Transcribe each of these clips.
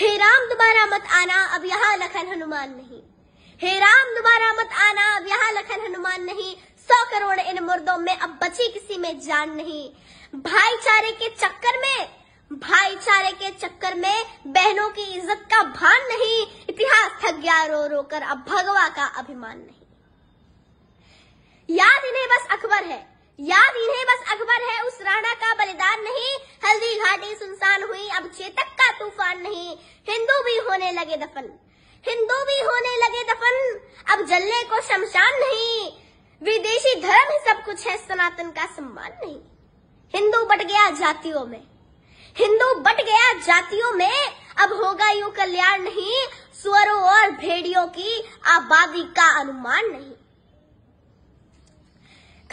हे राम दोबारा मत आना अब यहाँ लखन हनुमान नहीं हे राम दोबारा मत आना अब यहाँ लखन हनुमान नहीं सौ करोड़ इन मुर्दों में अब बची किसी में जान नहीं भाईचारे के चक्कर में भाईचारे के चक्कर में बहनों की इज्जत का भान नहीं इतिहास थक गया रो रो कर अब भगवा का अभिमान नहीं याद इन्हें बस अकबर है याद इन्हें बस अकबर है उस राणा का बलिदान तूफान नहीं हिंदू भी होने लगे दफन हिंदू भी होने लगे दफन अब जलने को शमशान नहीं विदेशी धर्म ही सब कुछ है सनातन का सम्मान नहीं हिंदू बट गया जातियों में हिंदू बट गया जातियों में अब होगा यू कल्याण नहीं स्वरों और भेड़ियों की आबादी का अनुमान नहीं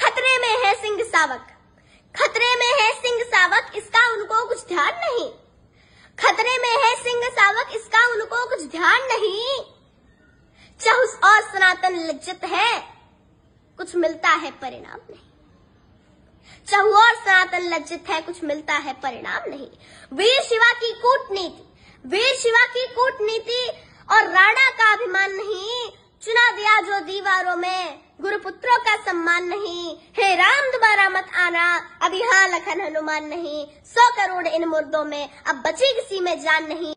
खतरे में है सिंह सावक खतरे में है सिंह सावक इसका उनको कुछ ध्यान नहीं को कुछ ध्यान नहीं उस और सनातन लज्जित है कुछ मिलता है परिणाम नहीं चाहे और सनातन लज्जित है कुछ मिलता है परिणाम नहीं वीर शिवा की कूटनीति वीर शिवा की कूटनीति और राणा का अभिमान नहीं चुना दिया जो दीवारों में गुरुपुत्रों का सम्मान नहीं हे राम दोबारा मत आना अभी हाँ लखन हनुमान नहीं सौ करोड़ इन मुर्दों में अब बची किसी में जान नहीं